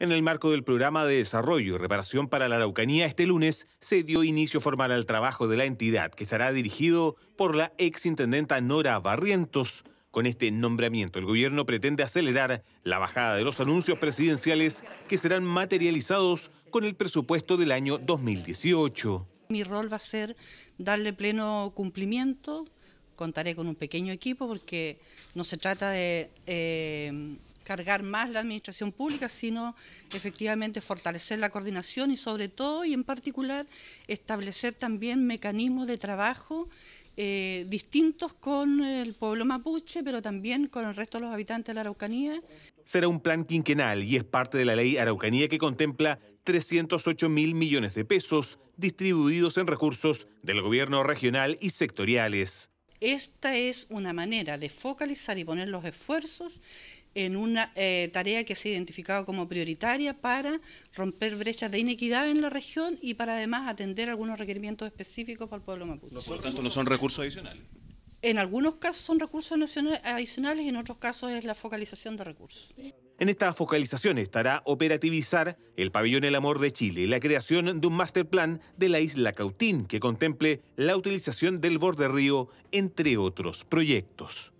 En el marco del programa de desarrollo y reparación para la Araucanía, este lunes se dio inicio formal al trabajo de la entidad, que estará dirigido por la exintendenta Nora Barrientos. Con este nombramiento, el gobierno pretende acelerar la bajada de los anuncios presidenciales que serán materializados con el presupuesto del año 2018. Mi rol va a ser darle pleno cumplimiento, contaré con un pequeño equipo porque no se trata de... Eh, cargar más la administración pública, sino efectivamente fortalecer la coordinación y sobre todo y en particular establecer también mecanismos de trabajo eh, distintos con el pueblo mapuche, pero también con el resto de los habitantes de la Araucanía. Será un plan quinquenal y es parte de la ley Araucanía que contempla 308 mil millones de pesos distribuidos en recursos del gobierno regional y sectoriales. Esta es una manera de focalizar y poner los esfuerzos en una eh, tarea que se ha identificado como prioritaria para romper brechas de inequidad en la región y para además atender algunos requerimientos específicos para el pueblo mapuche. No, por lo tanto, no son recursos adicionales. En algunos casos son recursos adicionales y en otros casos es la focalización de recursos. En esta focalización estará operativizar el pabellón El Amor de Chile y la creación de un master plan de la isla Cautín que contemple la utilización del borde río, entre otros proyectos.